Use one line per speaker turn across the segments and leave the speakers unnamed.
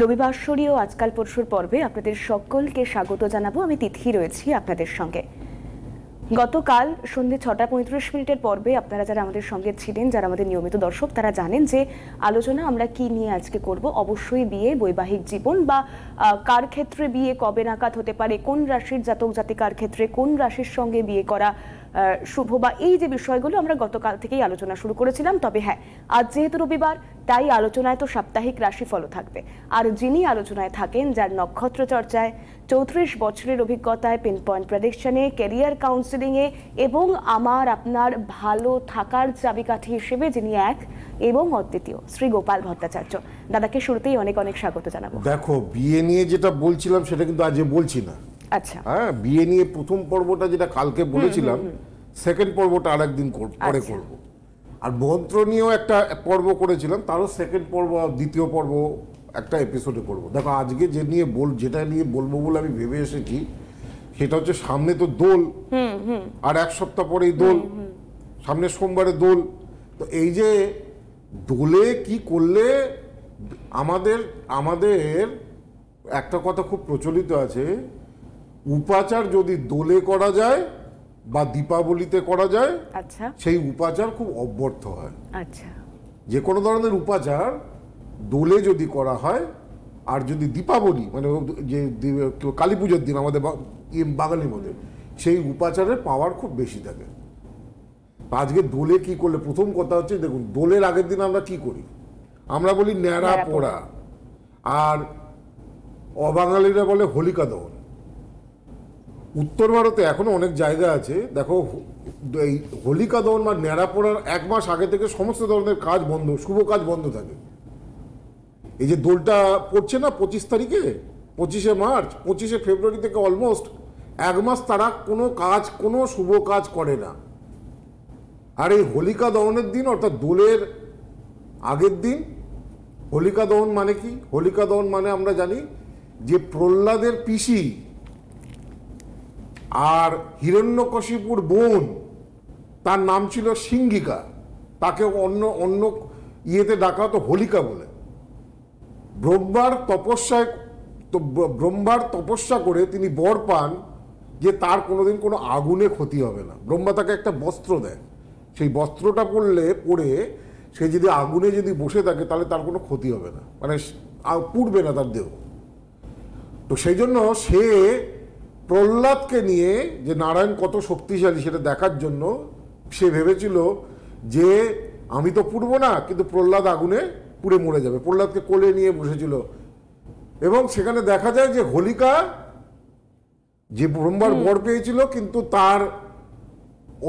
রবিবাসরীয় আজকাল পরশুর পর্বে আপনাদের সকলকে স্বাগত জানাবো আমি তিথি রয়েছি আপনাদের সঙ্গে গতকাল সন্ধে ছটা পঁয়ত্রিশ মিনিটের পর্বে আপনারা যারা আমাদের সঙ্গে ছিলেন যারা আমাদের নিয়মিত দর্শক তারা জানেন যে আলোচনা আমরা কি নিয়ে আজকে করব অবশ্যই বিয়ে বৈবাহিক জীবন বা কার ক্ষেত্রে বিয়ে কবে নাকাত হতে পারে কোন রাশির জাতক জাতিকার ক্ষেত্রে কোন রাশির সঙ্গে বিয়ে করা শুভ বা এই যে বিষয়গুলো আমরা গতকাল থেকেই আলোচনা শুরু করেছিলাম তবে হ্যাঁ আজ যেহেতু রবিবার তাই আলোচনায় তো সাপ্তাহিক রাশিফলও থাকবে আর যিনি আলোচনায় থাকেন যার নক্ষত্র চর্চায় চৌত্রিশ বছরের অভিজ্ঞতায় পিন পয়েন্ট প্রেডিকশনে ক্যারিয়ার কাউন্সিলিংয়ে এবং আমার আপনার ভালো থাকার চাবিকাঠি হিসেবে যিনি এক এবং অদ্বিতীয় শ্রী গোপাল ভট্টাচার্য দাদাকে শুরুতেই অনেক অনেক স্বাগত জানাবো
দেখো বিয়ে নিয়ে যেটা বলছিলাম সেটা কিন্তু আজ বলছি না আচ্ছা হ্যাঁ বিয়ে নিয়ে প্রথম পর্বটা যেটা কালকে বলেছিলাম সেকেন্ড পর্বটা আর একদিন পরে আচ্ছা। করব আর মন্ত্র নিয়েও একটা পর্ব করেছিলাম তারও সেকেন্ড পর্ব দ্বিতীয় পর্ব একটা এপিসোডে করব দেখো আজকে যে নিয়ে বল যেটা নিয়ে বলবো বলে আমি ভেবে এসেছি সেটা হচ্ছে সামনে তো দোল আর এক সপ্তাহ পরেই দোল সামনে সোমবারে দোল তো এই যে দোলে কি করলে আমাদের আমাদের একটা কথা খুব প্রচলিত আছে উপাচার যদি দোলে করা যায় বা দীপাবলিতে করা যায় আচ্ছা সেই উপাচার খুব অব্যর্থ হয় আচ্ছা যে কোনো ধরনের উপাচার দোলে যদি করা হয় আর যদি দীপাবলি মানে যে কালী পুজোর দিন আমাদের ইয়ে বাঙালির মধ্যে সেই উপাচারের পাওয়ার খুব বেশি থাকে আজকে দোলে কি করলে প্রথম কথা হচ্ছে দেখুন দোলের আগের দিন আমরা কি করি আমরা বলি ন্যাড়া পোড়া আর অবাঙালিরা বলে হোলিকা দহন উত্তর ভারতে এখনও অনেক জায়গা আছে দেখো এই হোলিকা দহন বা ন্যাড়া পড়ার এক মাস আগে থেকে সমস্ত ধরনের কাজ বন্ধ শুভ কাজ বন্ধ থাকে এই যে দোলটা পড়ছে না পঁচিশ তারিখে পঁচিশে মার্চ পঁচিশে ফেব্রুয়ারি থেকে অলমোস্ট এক মাস তারা কোনো কাজ কোনো শুভ কাজ করে না আর এই হোলিকা দহনের দিন অর্থাৎ দোলের আগের দিন হোলিকা দহন মানে কি হোলিকা দহন মানে আমরা জানি যে প্রহ্লাদের পিসি আর হিরণ্যকশিপুর বোন তার নাম ছিল সিঙ্গিকা তাকে অন্য অন্য ইয়েতে ডাকা হতো হোলিকা বলে ব্রহ্মার তপস্যায় তো ব্রহ্মার তপস্যা করে তিনি বর পান যে তার কোনোদিন কোনো আগুনে ক্ষতি হবে না ব্রহ্মা তাকে একটা বস্ত্র দেয় সেই বস্ত্রটা পরলে পরে সে যদি আগুনে যদি বসে থাকে তাহলে তার কোনো ক্ষতি হবে না মানে পুড়বে না তার দেহ তো সেই জন্য সে প্রহ্লাদকে নিয়ে যে নারায়ণ কত শক্তিশালী সেটা দেখার জন্য সে ভেবেছিল যে আমি তো পুড়ব না কিন্তু প্রহ্লাদ আগুনে পুড়ে মরে যাবে প্রহ্লাদকে কোলে নিয়ে বসেছিল এবং সেখানে দেখা যায় যে হোলিকা যে ব্রহ্মার বর পেয়েছিল কিন্তু তার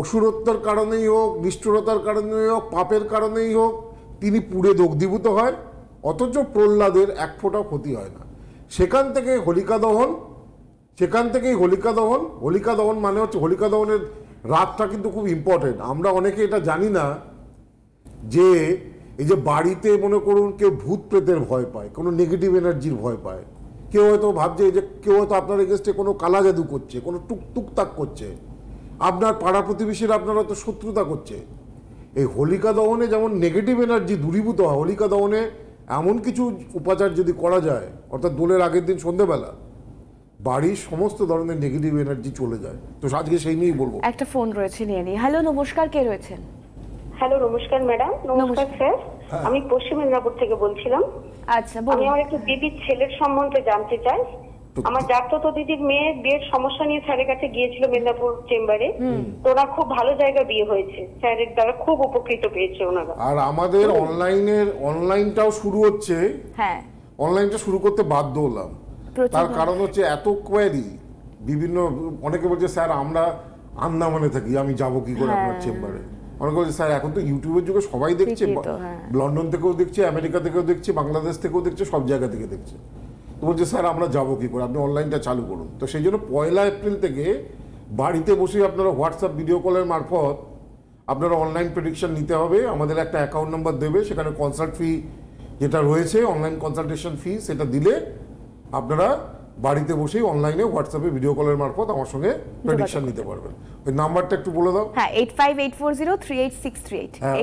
অসুরত্বর কারণেই হোক নিষ্ঠুরতার কারণেই হোক পাপের কারণেই হোক তিনি পুড়ে দগ্ধীভূত হয় অথচ প্রহ্লাদের এক ফোঁটা ক্ষতি হয় না সেখান থেকে হোলিকা দহন সেখান থেকেই হোলিকা দহন হোলিকা দহন মানে হচ্ছে হোলিকা দহনের রাতটা কিন্তু খুব ইম্পর্টেন্ট আমরা অনেকে এটা জানি না যে এই যে বাড়িতে মনে করুন কেউ ভূত প্রেতের ভয় পায় কোনো নেগেটিভ এনার্জির ভয় পায় কেউ হয়তো ভাবছে যে কেউ হয়তো আপনার এগেস্টে কোনো কালা জাদু করছে কোনো টুক টুকতাক করছে আপনার পাড়া প্রতিবেশীরা আপনার হয়তো শত্রুতা করছে এই হোলিকা দহনে যেমন নেগেটিভ এনার্জি দূরীভূত হয় হোলিকা দহনে এমন কিছু উপাচার যদি করা যায় অর্থাৎ দোলের আগের দিন সন্ধেবেলা বাড়ির সমস্ত ধরনের নেগেটিভ এনার্জি চলে যায় তো আজকে সেই নিয়েই বলবো
একটা ফোন রয়েছে নিয়ে নি হ্যালো নমস্কার কে রয়েছেন হ্যালো নমস্কার ম্যাডাম নমস্কার স্যার আমি পশ্চিম
মেদিনীপুর থেকে বলছিলাম আচ্ছা আমি আমার একটু দিদির ছেলের সম্বন্ধে জানতে চাই আমার জাগ্রত দিদির মেয়ে বিয়ের সমস্যা নিয়ে স্যারের কাছে গিয়েছিল মেদিনীপুর চেম্বারে তোরা খুব ভালো জায়গা বিয়ে হয়েছে স্যারের দ্বারা খুব উপকৃত পেয়েছে ওনারা
আর আমাদের অনলাইনের অনলাইনটাও শুরু হচ্ছে হ্যাঁ অনলাইনটা শুরু করতে বাধ্য হলাম তার কারণ হচ্ছে এত কোয়ারি বিভিন্ন অনেকে বলছে স্যার আমরা আন্দামানে থাকি আমি যাব কি করে আপনার হ্যাঁ। চেম্বারে অনেকে বলছে স্যার এখন তো ইউটিউবের যুগে সবাই দেখছে হ্যাঁ। লন্ডন থেকেও দেখছে আমেরিকা থেকেও দেখছে বাংলাদেশ থেকেও দেখছে সব জায়গা থেকে দেখছে তো বলছে স্যার আমরা যাবো করে আপনি অনলাইনটা চালু করুন তো সেই জন্য পয়লা এপ্রিল থেকে বাড়িতে বসে আপনারা হোয়াটসঅ্যাপ ভিডিও কলের মারফত আপনারা অনলাইন প্রেডিকশন নিতে হবে আমাদের একটা অ্যাকাউন্ট নাম্বার দেবে সেখানে কনসাল্ট ফি যেটা রয়েছে অনলাইন কনসালটেশন ফি সেটা দিলে আপনারা বাড়িতে বসেই অনলাইনে হোয়াটসঅ্যাপে ভিডিও কলের মারফত আমার সঙ্গে প্রেডিকশন নিতে পারবেন ওই নাম্বারটা একটু বলে দাও
হ্যাঁ 85840386388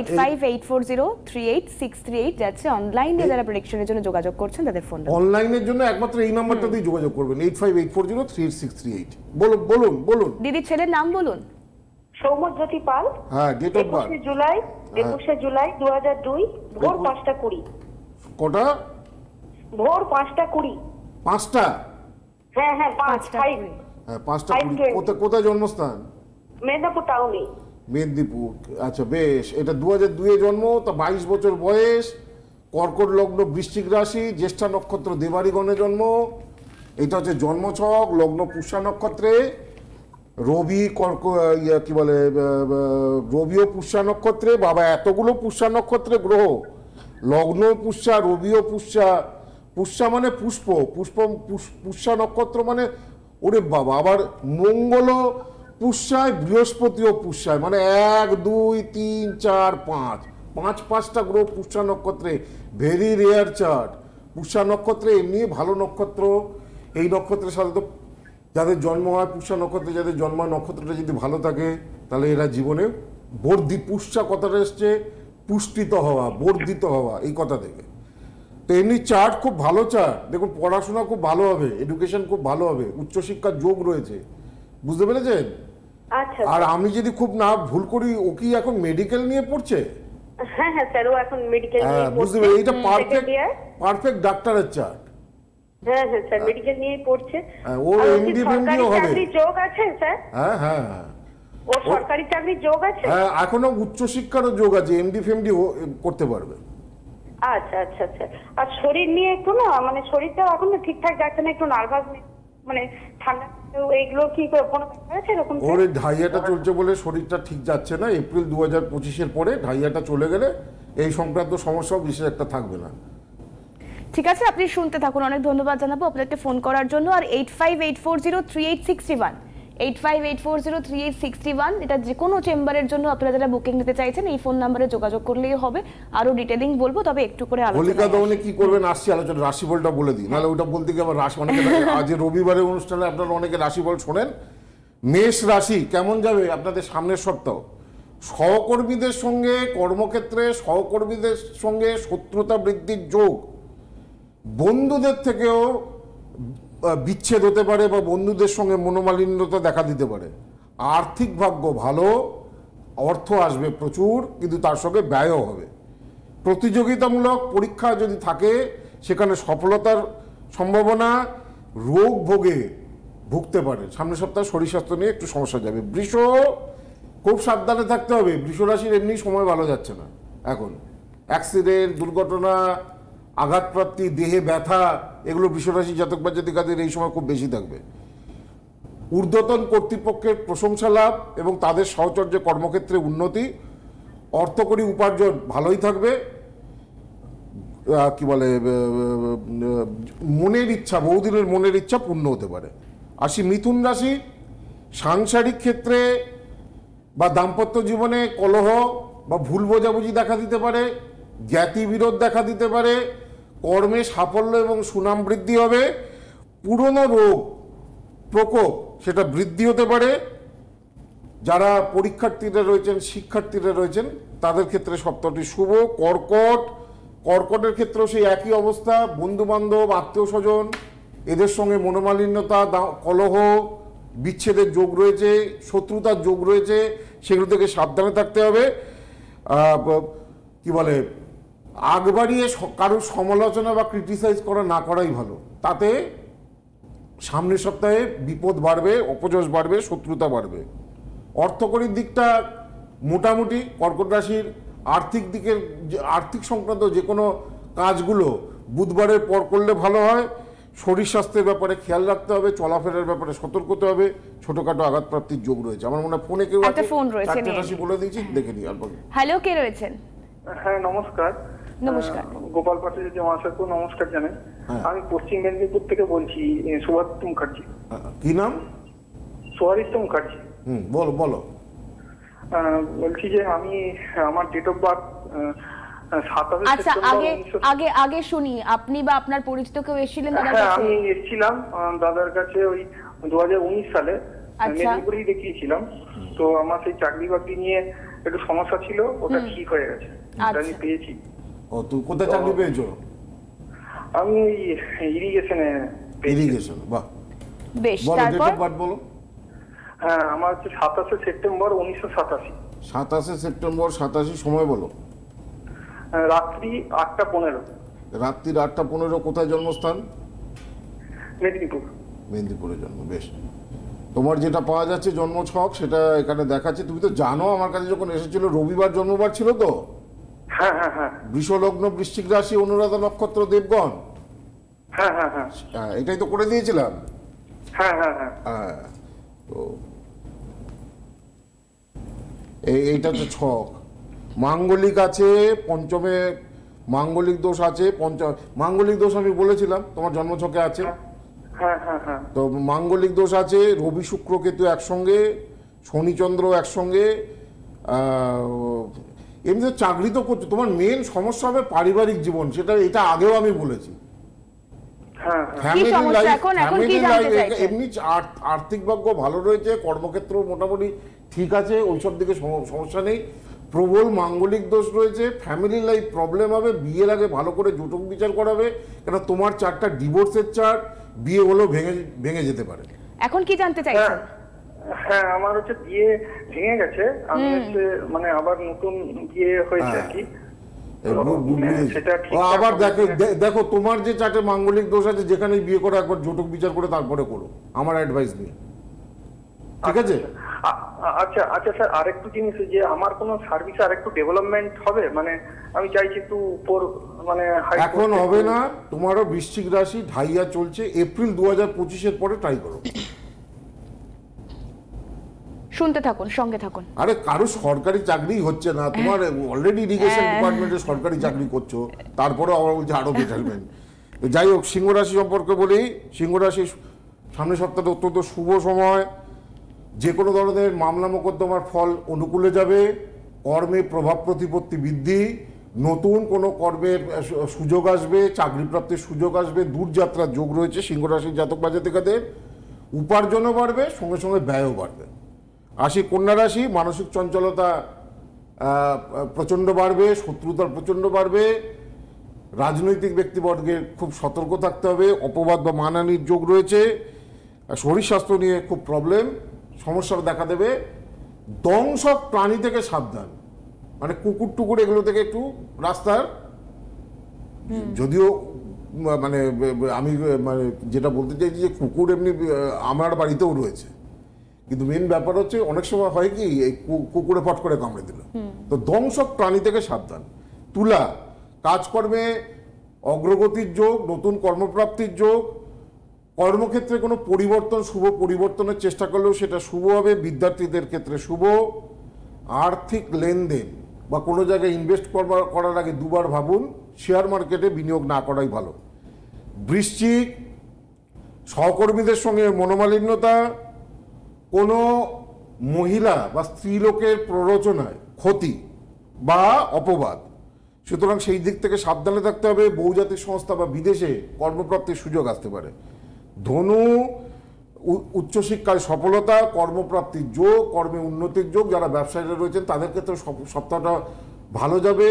85840386388 যাচ্ছে অনলাইনে যারা প্রেডিকশনের জন্য যোগাযোগ করছেন তাদের ফোন
অনলাইনের জন্য একমাত্র এই নাম্বারটা দিয়ে যোগাযোগ করবেন 85840386388 বলুন বলুন বলুন
দিদি ছেলের নাম বলুন সৌম্যজ্যোতি
পাল
হ্যাঁ ডেট অফ বার্থ 21
জুলাই 21 হ্যাঁ। জুলাই 2002 ভোর 5টা 20 কটা ভোর 5টা 20 পাঁচটা হ্যাঁ হ্যাঁ পাঁচ ফাইভ
হ্যাঁ পাঁচটা কুড়ি কোথায় কোথায় জন্মস্থান
মেদিনীপুর টাউনে
মেদিনীপুর আচ্ছা বেশ এটা দু হাজার দুয়ে জন্ম তা বাইশ বছর বয়স কর্কট লগ্ন বৃশ্চিক রাশি জ্যেষ্ঠা নক্ষত্র দেবারিগণে জন্ম এটা হচ্ছে জন্মছক লগ্ন পুষা নক্ষত্রে রবি কর্ক ইয়া কী বলে রবিও পুষ্যা নক্ষত্রে বাবা এতগুলো পুষ্যা নক্ষত্রে গ্রহ লগ্ন পুষ্যা রবিও পুষ্যা পুষ্যা মানে পুষ্প পুষ্প পুষ্যা নক্ষত্র মানে ওরে বাবা আবার মঙ্গল পুষ্যায় বৃহস্পতিও পুষ্যায় মানে এক দুই তিন চার পাঁচ পাঁচ পাঁচটা গ্রহ পুষ্যা নক্ষত্রে ভেরি রেয়ার চার্ট পুষ্যা নক্ষত্রে এমনি ভালো নক্ষত্র এই নক্ষত্রের সাধারণত যাদের জন্ম হয় পুষ্যা নক্ষত্রে যাদের জন্ম নক্ষত্রটা যদি ভালো থাকে তাহলে এরা জীবনে বর্ধি পুষ্যা কথাটা এসছে পুষ্টিত হওয়া বর্ধিত হওয়া এই কথা থেকে এমনি চার্ট খুব ভালো চার্ট দেখুন পড়াশোনা খুব ভালো হবে এডুকেশন খুব ভালো হবে উচ্চশিক্ষার যোগ রয়েছে বুঝতে পেরেছেন আচ্ছা। আর আমি যদি খুব না ভুল করি ও কি এখন মেডিকেল নিয়ে পড়ছে
এখনো উচ্চ শিক্ষারও
যোগ আছে এমডি হ্যাঁ, হ্যাঁ, হ্যাঁ। ফেমডি করতে পারবে
আচ্ছা আচ্ছা আচ্ছা আর শরীর নিয়ে একটু না মানে শরীরটা এখন না ঠিকঠাক যাচ্ছে না একটু নার্ভাস মানে ঠান্ডা এইগুলো কি কোনো
চলছে বলে শরীরটা ঠিক যাচ্ছে না এপ্রিল পঁচিশের পরে ঢাইয়াটা চলে গেলে এই সংক্রান্ত সমস্যাও বিশেষ একটা থাকবে
না
ঠিক আছে আপনি শুনতে থাকুন অনেক ধন্যবাদ জানাবো আপনাকে ফোন করার জন্য আর eight five eight four zero three eight sixty one eight five eight four zero three eight sixty one এটা যে কোনো চেম্বারের জন্য আপনারা যারা বুকিং নিতে চাইছেন এই ফোন নাম্বারে যোগাযোগ করলেই হবে আরও ডিটেলিং বলবো তবে একটু করে হোলিকা
দমনে কি করবেন আসছি আলোচনা রাশিফলটা বলে দিই নাহলে ওটা বলতে গিয়ে আবার রাশি অনেকে আজ রবিবারের অনুষ্ঠানে আপনারা অনেকে রাশিফল শোনেন মেষ রাশি কেমন যাবে আপনাদের সামনের সপ্তাহ সহকর্মীদের সঙ্গে কর্মক্ষেত্রে সহকর্মীদের সঙ্গে শত্রুতা বৃদ্ধির যোগ বন্ধুদের থেকেও বিচ্ছেদ হতে পারে বা বন্ধুদের সঙ্গে মনোমালিন্যতা দেখা দিতে পারে আর্থিক ভাগ্য ভালো অর্থ আসবে প্রচুর কিন্তু তার সঙ্গে ব্যয়ও হবে প্রতিযোগিতামূলক পরীক্ষা যদি থাকে সেখানে সফলতার সম্ভাবনা রোগ ভোগে ভুগতে পারে সামনের সপ্তাহে শরীর স্বাস্থ্য নিয়ে একটু সমস্যা যাবে বৃষ খুব সাবধানে থাকতে হবে বৃষ রাশির এমনি সময় ভালো যাচ্ছে না এখন অ্যাক্সিডেন্ট দুর্ঘটনা আঘাতপ্রাপ্তি দেহে ব্যথা এগুলো বিশ্বরাশি জাতক বা জাতিকাদের এই সময় খুব বেশি থাকবে ঊর্ধ্বতন কর্তৃপক্ষের প্রশংসা লাভ এবং তাদের সহচর্যে কর্মক্ষেত্রে উন্নতি অর্থকরী উপার্জন ভালোই থাকবে কি বলে মনের ইচ্ছা বহুদিনের মনের ইচ্ছা পূর্ণ হতে পারে আসি মিথুন রাশি সাংসারিক ক্ষেত্রে বা দাম্পত্য জীবনে কলহ বা ভুল বোঝাবুঝি দেখা দিতে পারে জ্ঞাতি বিরোধ দেখা দিতে পারে কর্মে সাফল্য এবং সুনাম বৃদ্ধি হবে পুরনো রোগ প্রকোপ সেটা বৃদ্ধি হতে পারে যারা পরীক্ষার্থীরা রয়েছেন শিক্ষার্থীরা রয়েছেন তাদের ক্ষেত্রে সপ্তাহটি শুভ কর্কট কর্কটের ক্ষেত্রেও সেই একই অবস্থা বন্ধুবান্ধব আত্মীয় স্বজন এদের সঙ্গে মনোমালিন্যতা কলহ বিচ্ছেদের যোগ রয়েছে শত্রুতার যোগ রয়েছে সেগুলো থেকে সাবধানে থাকতে হবে কি বলে আগ বাড়িয়ে কারোর সমালোচনা বা ক্রিটিসাইজ করা না করাই ভালো তাতে সামনের সপ্তাহে বিপদ বাড়বে অপযশ বাড়বে শত্রুতা বাড়বে অর্থকরীর দিকটা মোটামুটি কর্কট রাশির আর্থিক দিকের আর্থিক সংক্রান্ত যে কোনো কাজগুলো বুধবারের পর করলে ভালো হয় শরীর স্বাস্থ্যের ব্যাপারে খেয়াল রাখতে হবে চলাফেরার ব্যাপারে সতর্ক হতে হবে ছোটখাটো আঘাত প্রাপ্তির যোগ রয়েছে আমার মনে হয় ফোনে কেউ
ফোন রয়েছে বলে
দিয়েছি দেখে নিই
হ্যালো কে রয়েছেন
হ্যাঁ নমস্কার নমস্কার গোপাল মহাশয়কে নমস্কার জানাই হ্যাঁ। আমি পশ্চিম মেদিনীপুর থেকে বলছি মুখার্জি কি নাম মুখার্জি হুম বলো বলো বলছি যে আমি আমার ডেট অফ বার্থ আচ্ছা আগে
আগে আগে শুনি আপনি বা আপনার পরিচিত কেউ এসেছিলেন হ্যাঁ, আমি
এসেছিলাম দাদার কাছে ওই দু সালে আচ্ছা। মেদিনীপুরেই দেখিয়েছিলাম তো আমার সেই চাকরি বাকরি নিয়ে একটু সমস্যা ছিল ওটা ঠিক হয়ে গেছে আচ্ছা। আমি পেয়েছি ও তুমি কোথায় চাকরি পেয়েছো আমি ইরিগেশনে ইরিগেশন বাহ বেশ হ্যাঁ আমার হচ্ছে সাতাশে সেপ্টেম্বর উনিশশো সাতাশি সাতাশে সেপ্টেম্বর সাতাশি সময় বলো রাত্রি আটটা পনেরো রাত্রি আটটা পনেরো কোথায় জন্মস্থান মেদিনীপুর মেদিনীপুরে জন্ম বেশ তোমার যেটা পাওয়া যাচ্ছে জন্ম ছক সেটা এখানে দেখাচ্ছে তুমি তো জানো আমার কাছে যখন এসেছিল রবিবার জন্মবার ছিল তো হ্যাঁ, হ্যাঁ, হ্যাঁ। বৃষলগ্ন বৃশ্চিক রাশি অনুরাধা নক্ষত্র দেবগণ এটাই তো করে দিয়েছিলাম এইটা তো ছক মাঙ্গলিক আছে পঞ্চমে মাঙ্গলিক দোষ আছে পঞ্চম মাঙ্গলিক দোষ আমি বলেছিলাম তোমার জন্মছকে আছে তো মাঙ্গলিক দোষ আছে রবি শুক্র কেতু একসঙ্গে শনিচন্দ্র একসঙ্গে এমনিতে চাকরি তো করছো তোমার মেন সমস্যা হবে পারিবারিক জীবন সেটা এটা আগেও আমি বলেছি হ্যাঁ, হ্যাঁ। আর্থিক ভাগ্য ভালো রয়েছে কর্মক্ষেত্র মোটামুটি ঠিক আছে ওইসব দিকে সমস্যা নেই প্রবল মাঙ্গলিক দোষ রয়েছে ফ্যামিলি লাইফ প্রবলেম হবে বিয়ের আগে ভালো করে জুটক বিচার করাবে কেন তোমার চারটা ডিভোর্সের চার বিয়ে হলেও ভেঙে ভেঙে যেতে পারে
এখন কি জানতে চাইছেন হ্যাঁ। হ্যাঁ আমার হচ্ছে বিয়ে ভেঙে গেছে আমি হচ্ছে মানে আবার নতুন বিয়ে হয়েছে হ্যাঁ। আর কি
হ্যাঁ, আবার দেখো দেখো তোমার যে চারটে মাঙ্গলিক দোষ আছে যেখানে বিয়ে করো একবার জটক বিচার করে তারপরে করো আমার অ্যাডভাইস নেই ঠিক আচ্ছা, আছে আচ্ছা।, আচ্ছা আচ্ছা স্যার আরেকটু জিনিস যে আমার কোনো সার্ভিস আরেকটু ডেভেলপমেন্ট হবে মানে আমি চাইছি একটু উপর মানে এখন হবে না তোমারও বৃশ্চিক রাশি ঢাইয়া চলছে এপ্রিল দু হাজার পঁচিশের পরে ট্রাই করো
শুনতে থাকুন সঙ্গে থাকুন
আরে কারো সরকারি চাকরি হচ্ছে না তোমার অলরেডি ইরিগেশন ডিপার্টমেন্টে সরকারি চাকরি করছো তারপরে আবার বলছে আরো বেটারমেন্ট যাই হোক সিংহরাশি সম্পর্কে বলি রাশি সামনের সপ্তাহে অত্যন্ত শুভ সময় যে কোনো ধরনের মামলা মোকদ্দমার ফল অনুকূলে যাবে কর্মে প্রভাব প্রতিপত্তি বৃদ্ধি নতুন কোনো কর্মের সুযোগ আসবে চাকরি প্রাপ্তির সুযোগ আসবে দূরযাত্রার যোগ রয়েছে সিংহরাশির জাতক বাজাতিকাদের উপার্জনও বাড়বে সঙ্গে সঙ্গে ব্যয়ও বাড়বে আসি কন্যা রাশি মানসিক চঞ্চলতা প্রচণ্ড বাড়বে শত্রুতার প্রচণ্ড বাড়বে রাজনৈতিক ব্যক্তিবর্গের খুব সতর্ক থাকতে হবে অপবাদ বা মানানির যোগ রয়েছে শরীর স্বাস্থ্য নিয়ে খুব প্রবলেম সমস্যার দেখা দেবে দংশক প্রাণী থেকে সাবধান মানে কুকুর টুকুর এগুলো থেকে একটু রাস্তার যদিও মানে আমি মানে যেটা বলতে চাইছি যে কুকুর এমনি আমার বাড়িতেও রয়েছে কিন্তু মেন ব্যাপার হচ্ছে অনেক সময় হয় কি এই কুকুরে ফট করে কামড়ে দিল তো ধ্বংসক প্রাণী থেকে সাবধান তুলা কাজকর্মে অগ্রগতির যোগ নতুন কর্মপ্রাপ্তির যোগ কর্মক্ষেত্রে কোনো পরিবর্তন শুভ পরিবর্তনের চেষ্টা করলেও সেটা শুভ হবে বিদ্যার্থীদের ক্ষেত্রে শুভ আর্থিক লেনদেন বা কোনো জায়গায় ইনভেস্ট করবার করার আগে দুবার ভাবুন শেয়ার মার্কেটে বিনিয়োগ না করাই ভালো বৃষ্টি সহকর্মীদের সঙ্গে মনোমালিন্যতা কোনো মহিলা বা স্ত্রীলোকের প্ররোচনায় ক্ষতি বা অপবাদ সুতরাং সেই দিক থেকে সাবধানে থাকতে হবে বহুজাতিক সংস্থা বা বিদেশে কর্মপ্রাপ্তির সুযোগ আসতে পারে ধনু উচ্চশিক্ষায় সফলতা কর্মপ্রাপ্তির যোগ কর্মে উন্নতির যোগ যারা ব্যবসায়ীরা রয়েছেন তাদের ক্ষেত্রে সপ্তাহটা ভালো যাবে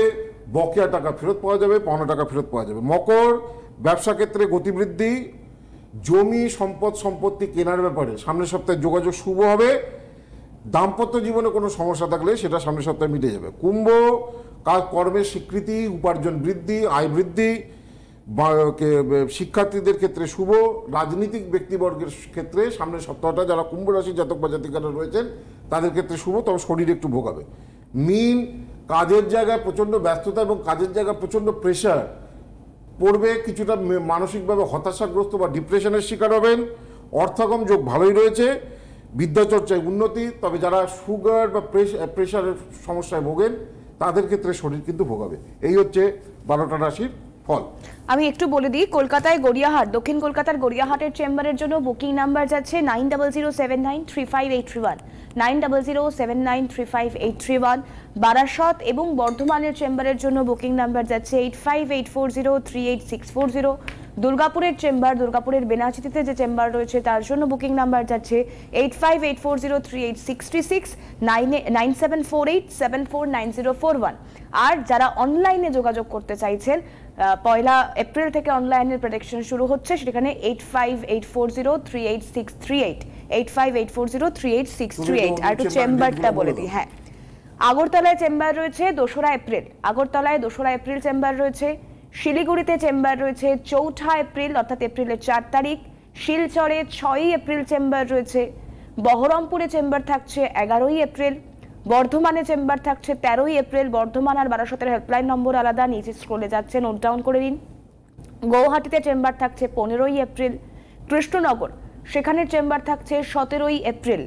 বকেয়া টাকা ফেরত পাওয়া যাবে পাওনা টাকা ফেরত পাওয়া যাবে মকর ব্যবসা ক্ষেত্রে গতিবৃদ্ধি জমি সম্পদ সম্পত্তি কেনার ব্যাপারে সামনের সপ্তাহে যোগাযোগ শুভ হবে দাম্পত্য জীবনে কোনো সমস্যা থাকলে সেটা সামনের সপ্তাহে মিটে যাবে কুম্ভ কাজ কর্মের স্বীকৃতি উপার্জন বৃদ্ধি আয় বৃদ্ধি শিক্ষার্থীদের ক্ষেত্রে শুভ রাজনীতিক ব্যক্তিবর্গের ক্ষেত্রে সামনের সপ্তাহটা যারা কুম্ভ রাশি জাতক বা জাতিকারা রয়েছেন তাদের ক্ষেত্রে শুভ তবে শরীর একটু ভোগাবে মিন কাজের জায়গায় প্রচণ্ড ব্যস্ততা এবং কাজের জায়গায় প্রচণ্ড প্রেশার পড়বে কিছুটা মানসিকভাবে হতাশাগ্রস্ত বা ডিপ্রেশনের শিকার হবেন অর্থাগম যোগ ভালোই রয়েছে বিদ্যাচর্চায় উন্নতি তবে যারা সুগার বা প্রেশারের সমস্যায় ভোগেন তাদের ক্ষেত্রে শরীর কিন্তু ভোগাবে এই হচ্ছে বারোটা রাশির ফল
আমি একটু বলে দিই কলকাতায় গড়িয়াহাট দক্ষিণ কলকাতার গড়িয়াহাটের চেম্বারের জন্য বুকিং নাম্বার যাচ্ছে nine double zero seven nine three five eight three one nine double zero seven nine three five eight three one Barasat এবং বর্ধমানের চেম্বারের জন্য বুকিং নাম্বার যাচ্ছে eight five eight four zero three eight six four zero দুর্গাপুরের chamber দুর্গাপুরের বেনাচিতে যে chamber রয়েছে তার জন্য বুকিং নাম্বার যাচ্ছে eight five eight four zero three eight six three six nine nine seven four eight seven four nine zero four one আর যারা অনলাইনে যোগাযোগ করতে চাইছেন পয়লা এপ্রিল থেকে অনলাইনের প্রেডিকশন শুরু হচ্ছে সেখানে eight five eight four zero three eight six three eight eight five eight four zero three eight six three eight আর একটু চেম্বারটা বলে দিই হ্যাঁ আগরতলায় চেম্বার রয়েছে দোসরা এপ্রিল আগরতলায় দোসরা এপ্রিল চেম্বার রয়েছে শিলিগুড়িতে চেম্বার রয়েছে চৌঠা এপ্রিল অর্থাৎ এপ্রিলের চার তারিখ শিলচরে ছয়ই এপ্রিল চেম্বার রয়েছে বহরমপুরে চেম্বার থাকছে এগারোই এপ্রিল বর্ধমানে চেম্বার থাকছে তেরোই এপ্রিল বর্ধমান আর বারাসতের হেল্পলাইন নম্বর আলাদা নিচে স্ক্রোলে যাচ্ছে নোট ডাউন করে নিন গৌহাটিতে চেম্বার থাকছে পনেরোই এপ্রিল কৃষ্ণনগর সেখানে চেম্বার থাকছে সতেরোই এপ্রিল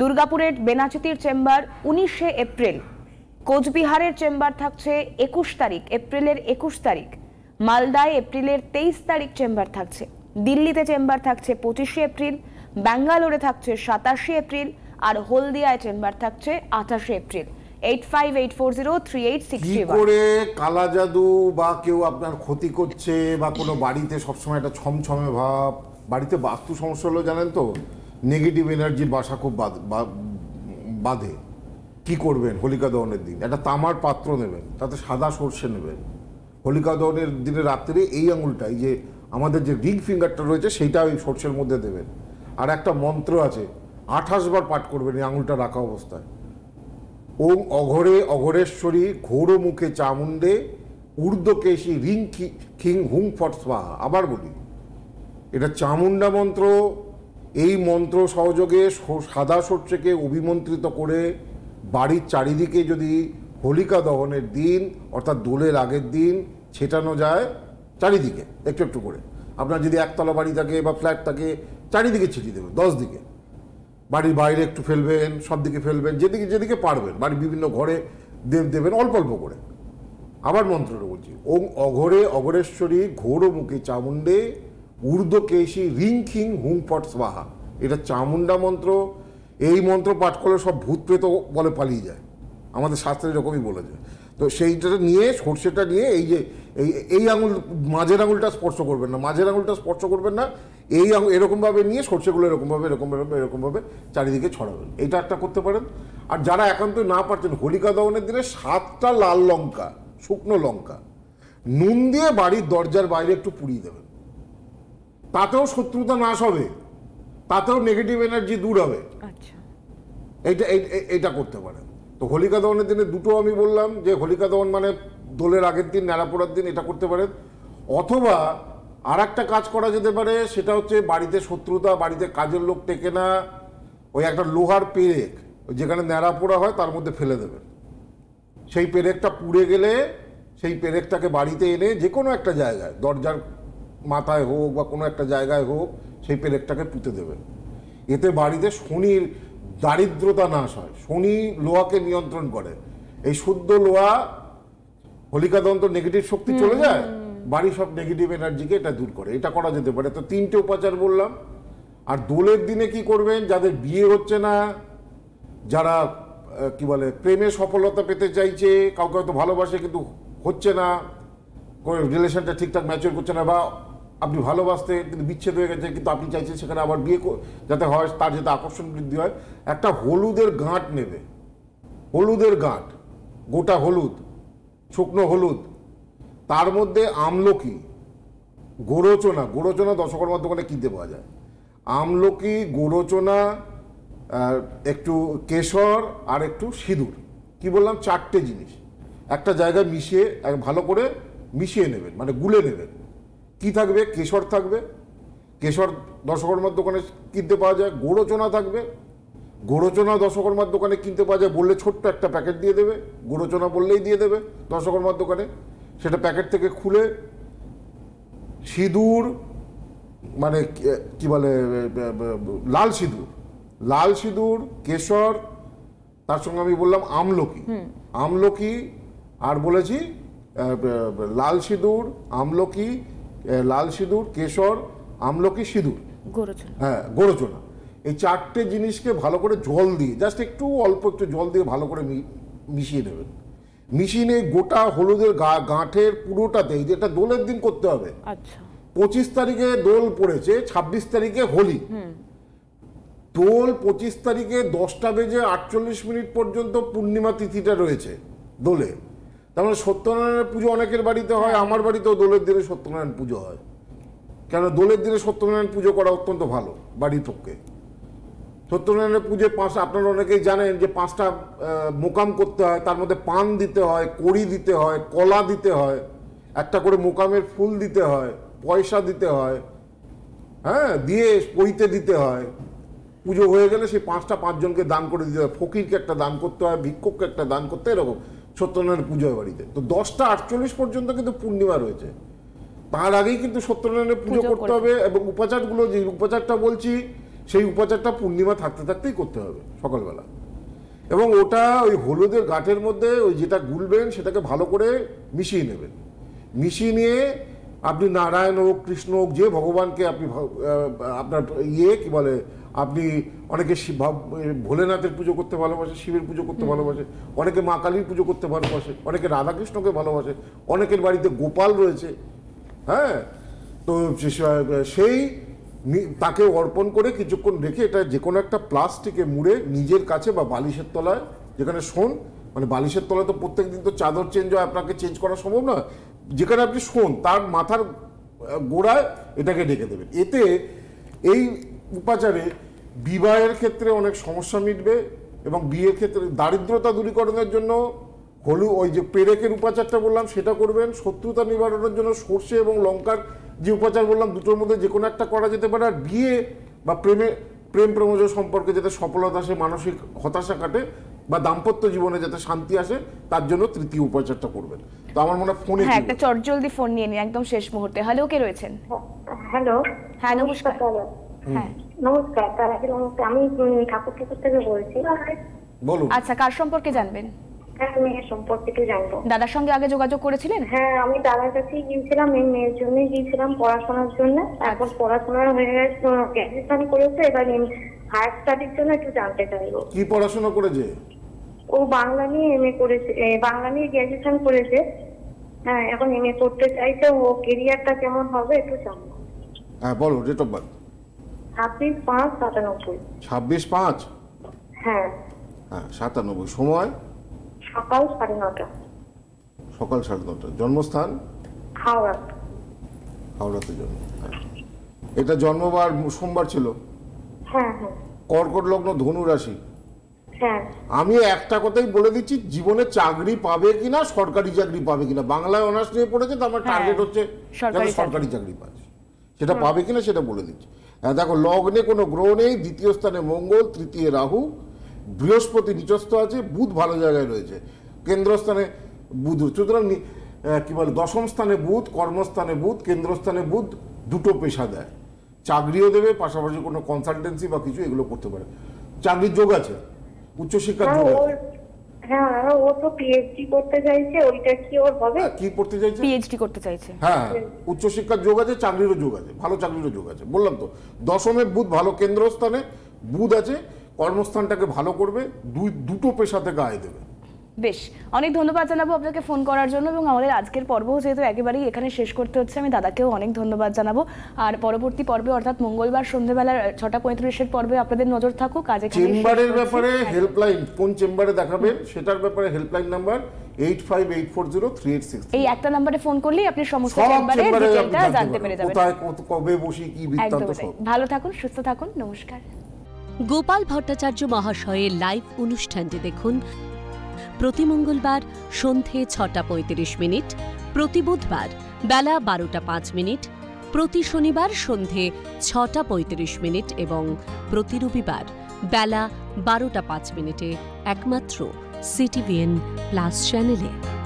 দুর্গাপুরের বেনাচিতির চেম্বার উনিশে এপ্রিল কোচবিহারের চেম্বার থাকছে একুশ তারিখ এপ্রিলের একুশ তারিখ মালদায় এপ্রিলের তেইশ তারিখ চেম্বার থাকছে দিল্লিতে চেম্বার থাকছে পঁচিশে এপ্রিল ব্যাঙ্গালোরে থাকছে সাতাশে এপ্রিল আর হলদিয়ায় চেম্বার থাকছে আঠাশে April eight five eight four zero three eight six কি করে
কালা জাদু বা কেউ আপনার ক্ষতি করছে বা কোনো বাড়িতে সবসময় একটা ছমছমে ভাব বাড়িতে বাস্তু সমস্যা হলো জানেন তো নেগেটিভ এনার্জির বাসা খুব বাঁধে কি করবেন হোলিকা দহনের দিন একটা তামার পাত্র নেবেন তাতে সাদা সর্ষে নেবেন হোলিকা দহনের দিনে রাত্রে এই আঙুলটাই যে আমাদের যে রিং ফিঙ্গারটা রয়েছে সেইটা ওই সর্ষের মধ্যে দেবেন আর একটা মন্ত্র আছে আঠাশ বার পাঠ করবেন এই আঙুলটা রাখা অবস্থায় ওং অঘরে অঘরেশ্বরী ঘোর মুখে চামুন্ডে ঊর্ধ্বকেশী রিং খিং হুং ফট স্বাহা আবার বলি এটা চামুন্ডা মন্ত্র এই মন্ত্র সহযোগে সাদা সর্ষেকে অভিমন্ত্রিত করে বাড়ির চারিদিকে যদি হোলিকা দহনের দিন অর্থাৎ দোলের আগের দিন ছেটানো যায় চারিদিকে একটু একটু করে আপনার যদি একতলা বাড়ি থাকে বা ফ্ল্যাট থাকে চারিদিকে ছিটিয়ে দেবে দশ দিকে বাড়ির বাইরে একটু ফেলবেন সব দিকে ফেলবেন যেদিকে যেদিকে পারবেন বাড়ির বিভিন্ন ঘরে দেব দেবেন অল্প অল্প করে আবার মন্ত্রটা বলছি ও অঘরে অঘরেশ্বরী ঘোর মুখে চামুণ্ডে কেশি রিং খিং হুং ফট স্বাহা এটা চামুণ্ডা মন্ত্র এই মন্ত্র পাঠ করলে সব ভূত প্রেত বলে পালিয়ে যায় আমাদের শাস্ত্রে এরকমই বলে যায় তো সেইটা নিয়ে সর্ষেটা নিয়ে এই যে এই এই আঙুল মাঝের আঙুলটা স্পর্শ করবেন না মাঝের আঙুলটা স্পর্শ করবেন না এই আঙুল এরকমভাবে নিয়ে সর্ষেগুলো এরকমভাবে এরকমভাবে এরকমভাবে চারিদিকে ছড়াবেন এটা একটা করতে পারেন আর যারা একান্ত না পারছেন হোলিকা দহনের দিনে সাতটা লাল লঙ্কা শুকনো লঙ্কা নুন দিয়ে বাড়ির দরজার বাইরে একটু পুড়িয়ে দেবেন তাতেও শত্রুতা নাশ হবে তাতেও নেগেটিভ এনার্জি দূর হবে আচ্ছা। এটা এটা করতে পারেন তো হোলিকা দহনের দিনে দুটো আমি বললাম যে হোলিকা দহন মানে দোলের আগের দিন নেড়াপোড়ার দিন এটা করতে পারেন অথবা আর একটা কাজ করা যেতে পারে সেটা হচ্ছে বাড়িতে শত্রুতা বাড়িতে কাজের লোক টেকে না ওই একটা লোহার পেরেক যেখানে ন্যাড়া পোড়া হয় তার মধ্যে ফেলে দেবেন সেই পেরেকটা পুড়ে গেলে সেই পেরেকটাকে বাড়িতে এনে যে কোনো একটা জায়গায় দরজার মাথায় হোক বা কোনো একটা জায়গায় হোক সেই পেরেকটাকে পুঁতে দেবেন এতে বাড়িতে শনির দারিদ্রতা নাশ হয় শনি লোহাকে নিয়ন্ত্রণ করে এই শুদ্ধ লোহা হলিকাদন্ত নেগেটিভ শক্তি চলে যায় বাড়ি সব নেগেটিভ এনার্জিকে এটা দূর করে এটা করা যেতে পারে তো তিনটে উপাচার বললাম আর দোলের দিনে কি করবেন যাদের বিয়ে হচ্ছে না যারা কি বলে প্রেমে সফলতা পেতে চাইছে কাউকে হয়তো ভালোবাসে কিন্তু হচ্ছে না রিলেশনটা ঠিকঠাক ম্যাচিওর করছে না বা আপনি ভালোবাসতে কিন্তু বিচ্ছেদ হয়ে গেছে কিন্তু আপনি চাইছেন সেখানে আবার বিয়ে যাতে হয় তার যাতে আকর্ষণ বৃদ্ধি হয় একটা হলুদের গাঁট নেবে হলুদের গাঁট গোটা হলুদ শুকনো হলুদ তার মধ্যে আমলকি গোরোচনা গোরোচনা দশকর্মার দোকানে কিনতে পাওয়া যায় আমলকি গোরোচনা একটু কেশর আর একটু সিঁদুর কি বললাম চারটে জিনিস একটা জায়গায় মিশিয়ে ভালো করে মিশিয়ে নেবেন মানে গুলে নেবেন কি থাকবে কেশর থাকবে কেশর দশকর্মার দোকানে কিনতে পাওয়া যায় গোড়োচনা থাকবে গোড়োচনা দশকর্মার দোকানে কিনতে পাওয়া যায় বললে ছোট্ট একটা প্যাকেট দিয়ে দেবে গোড়োচনা বললেই দিয়ে দেবে দশকর্মার দোকানে সেটা প্যাকেট থেকে খুলে সিঁদুর মানে কি বলে লাল সিঁদুর লাল সিঁদুর কেশর তার সঙ্গে আমি বললাম আমলকি আমলকি আর বলেছি লাল সিঁদুর আমলকি লাল সিঁদুর কেশর আমলকি সিঁদুর হ্যাঁ গোরচনা এই চারটে জিনিসকে ভালো করে জল দিয়ে জাস্ট একটু অল্প একটু জল দিয়ে ভালো করে মিশিয়ে নেবেন মিশিয়ে গোটা হলুদের গা গাঁঠের পুরোটাতে এই যেটা দোলের দিন করতে হবে আচ্ছা। পঁচিশ তারিখে দোল পড়েছে ২৬ তারিখে হোলি দোল পঁচিশ তারিখে দশটা বেজে আটচল্লিশ মিনিট পর্যন্ত পূর্ণিমা তিথিটা রয়েছে দোলে তাহলে মানে সত্যনারায়ণের পুজো অনেকের বাড়িতে হয় হ্যাঁ। আমার বাড়িতেও দোলের দিনে সত্যনারায়ণ পুজো হয় কেন দোলের দিনে সত্যনারায়ণ পুজো করা অত্যন্ত ভালো বাড়ির পক্ষে সত্যনারায়ণের পুজো পাঁচ আপনারা অনেকেই জানেন যে পাঁচটা মোকাম করতে হয় তার মধ্যে পান দিতে হয় কড়ি দিতে হয় কলা দিতে হয় একটা করে মোকামের ফুল দিতে হয় পয়সা দিতে হয় হ্যাঁ দিয়ে পইতে দিতে হয় পুজো হয়ে গেলে সেই পাঁচটা পাঁচজনকে দান করে দিতে হয় ফকিরকে একটা দান করতে হয় ভিক্ষককে একটা দান করতে এরকম সত্যনারায়ণ পুজোয় বাড়িতে তো দশটা আটচল্লিশ পর্যন্ত কিন্তু পূর্ণিমা রয়েছে তার আগেই কিন্তু সত্যনারায়ণের পুজো করতে হবে এবং উপাচারগুলো যে উপাচারটা বলছি সেই উপাচারটা পূর্ণিমা থাকতে থাকতেই করতে হবে সকালবেলা এবং ওটা ওই হলুদের গাঁটের মধ্যে ওই যেটা গুলবেন সেটাকে ভালো করে মিশিয়ে নেবেন মিশিয়ে নিয়ে আপনি নারায়ণ হোক কৃষ্ণ হোক যে ভগবানকে আপনি আপনার ইয়ে কি বলে আপনি অনেকে ভোলেনাথের পুজো করতে ভালোবাসে শিবের পুজো করতে ভালোবাসে অনেকে মা কালীর পুজো করতে ভালোবাসে অনেকে রাধাকৃষ্ণকে ভালোবাসে অনেকের বাড়িতে গোপাল রয়েছে হ্যাঁ তো সেই তাকে অর্পণ করে কিছুক্ষণ রেখে এটা যে কোনো একটা প্লাস্টিকে মুড়ে নিজের কাছে বা বালিশের তলায় যেখানে শোন মানে বালিশের তলায় তো প্রত্যেক দিন তো চাদর চেঞ্জ হয় আপনাকে চেঞ্জ করা সম্ভব না যেখানে আপনি শোন তার মাথার গোড়ায় এটাকে ডেকে দেবেন এতে এই উপাচারে বিবাহের ক্ষেত্রে অনেক সমস্যা মিটবে এবং বিয়ের ক্ষেত্রে দারিদ্রতা দূরীকরণের জন্য হলু ওই যে পেরেকের উপাচারটা বললাম সেটা করবেন শত্রুতা নিবারণের জন্য সর্ষে এবং লঙ্কার যে উপাচার বললাম দুটোর মধ্যে যে কোনো একটা করা যেতে পারে আর বিয়ে বা প্রেমে প্রেম প্রমোজ সম্পর্কে যাতে সফলতা সে মানসিক হতাশা কাটে বা দাম্পত্য জীবনে যাতে শান্তি আসে তার জন্য তৃতীয় উপচারটা করবেন তো আমার মনে ফোনে হ্যাঁ একটা
চটজলদি ফোন নিয়ে নিন একদম শেষ মুহূর্তে হ্যালো কে রয়েছেন হ্যালো হ্যাঁ নমস্কার হ্যাঁ নমস্কার তার নমস্কার আমি থেকে বলছি বলুন আচ্ছা কার সম্পর্কে জানবেন হ্যাঁ মেয়ের সম্পর্কে জানবো দাদার সঙ্গে আগে যোগাযোগ করেছিলেন হ্যাঁ আমি দাদার কাছেই গিয়েছিলাম এই মেয়ের
জন্য গিয়েছিলাম পড়াশোনার জন্য এখন পড়াশোনা হয়ে গেছে করেছে এবার হায়ার স্টাডির জন্য একটু জানতে চাইবো
কি পড়াশোনা করেছে
ও বাংলা নিয়ে এমএ করেছে বাংলা নিয়ে গ্র্যাজুয়েশন করেছে হ্যাঁ এখন এমএ করতে চাইছে ও কেরিয়ারটা কেমন হবে একটু জানো
হ্যাঁ বলো ডেট অফ বার্থ
ছাব্বিশ পাঁচ সাতানব্বই
ছাব্বিশ পাঁচ হ্যাঁ হ্যাঁ সাতানব্বই সময়
সকাল সাড়ে নটা
সকাল সাড়ে নটা জন্মস্থান হাওড়া হাওড়াতে জন্ম হ্যাঁ। এটা জন্মবার সোমবার ছিল হ্যাঁ হ্যাঁ কর্কট লগ্ন ধনু রাশি হ্যাঁ। আমি একটা কথাই বলে দিচ্ছি জীবনে চাকরি পাবে কিনা সরকারি চাকরি পাবে কিনা বাংলায় অনার্স নিয়ে পড়েছে তো আমার টার্গেট হচ্ছে সরকারি চাকরি পাচ্ছে সেটা পাবে কিনা সেটা বলে দিচ্ছি দেখো লগ্নে কোনো গ্রহ নেই দ্বিতীয় স্থানে মঙ্গল তৃতীয় রাহু বৃহস্পতি নিচস্থ আছে বুধ ভালো জায়গায় রয়েছে কেন্দ্রস্থানে বুধ সুতরাং কী বলে দশম স্থানে বুধ কর্মস্থানে বুধ কেন্দ্রস্থানে বুধ দুটো পেশা দেয় চাকরিও দেবে পাশাপাশি কোনো কনসালটেন্সি বা কিছু এগুলো করতে পারে চাকরির যোগ আছে উচ্চশিক্ষার হ্যাঁ,
হ্যাঁ, হ্যাঁ ও তো পিএইচডি করতে চাইছে ওইটা কি ওর হবে হ্যাঁ, কি চাইছে পিএইচডি করতে চাইছে হ্যাঁ
উচ্চশিক্ষার যোগ আছে চাকরিরও যোগ আছে ভালো চাকরিরও যোগ আছে বললাম তো দশমের বুধ ভালো কেন্দ্রস্থানে বুধ আছে কর্মস্থানটাকে ভালো করবে দুই দুটো পেশা থেকে আয় দেবে
বেশ অনেক ধন্যবাদ জানাবো আপনাকে ফোন করার জন্য এবং আমাদের আজকের পর্ব যেহেতু একেবারেই এখানে শেষ করতে হচ্ছে আমি দাদাকেও অনেক ধন্যবাদ জানাবো আর পরবর্তী পর্বে অর্থাৎ মঙ্গলবার সন্ধ্যেবেলা ছটা পঁয়ত্রিশের পর্বে আপনাদের নজর থাকুক কাজে চেম্বারের ব্যাপারে
হেল্পলাইন কোন চেম্বারে দেখাবেন সেটার ব্যাপারে helpline number eight five eight four zero three
এই একটা নাম্বারে ফোন করলেই আপনি সমস্ত চেম্বারে জানতে পেরে যাবেন
কবে বসে কি বৃত্তান্ত
ভালো থাকুন সুস্থ থাকুন নমস্কার
গোপাল ভট্টাচার্য মহাশয়ের লাইভ অনুষ্ঠানটি দেখুন প্রতি মঙ্গলবার সন্ধে ছটা পঁয়ত্রিশ মিনিট প্রতি বুধবার বেলা বারোটা পাঁচ মিনিট প্রতি শনিবার সন্ধে ছটা পঁয়ত্রিশ মিনিট এবং প্রতি রবিবার বেলা বারোটা পাঁচ মিনিটে একমাত্র সিটিভিএন প্লাস চ্যানেলে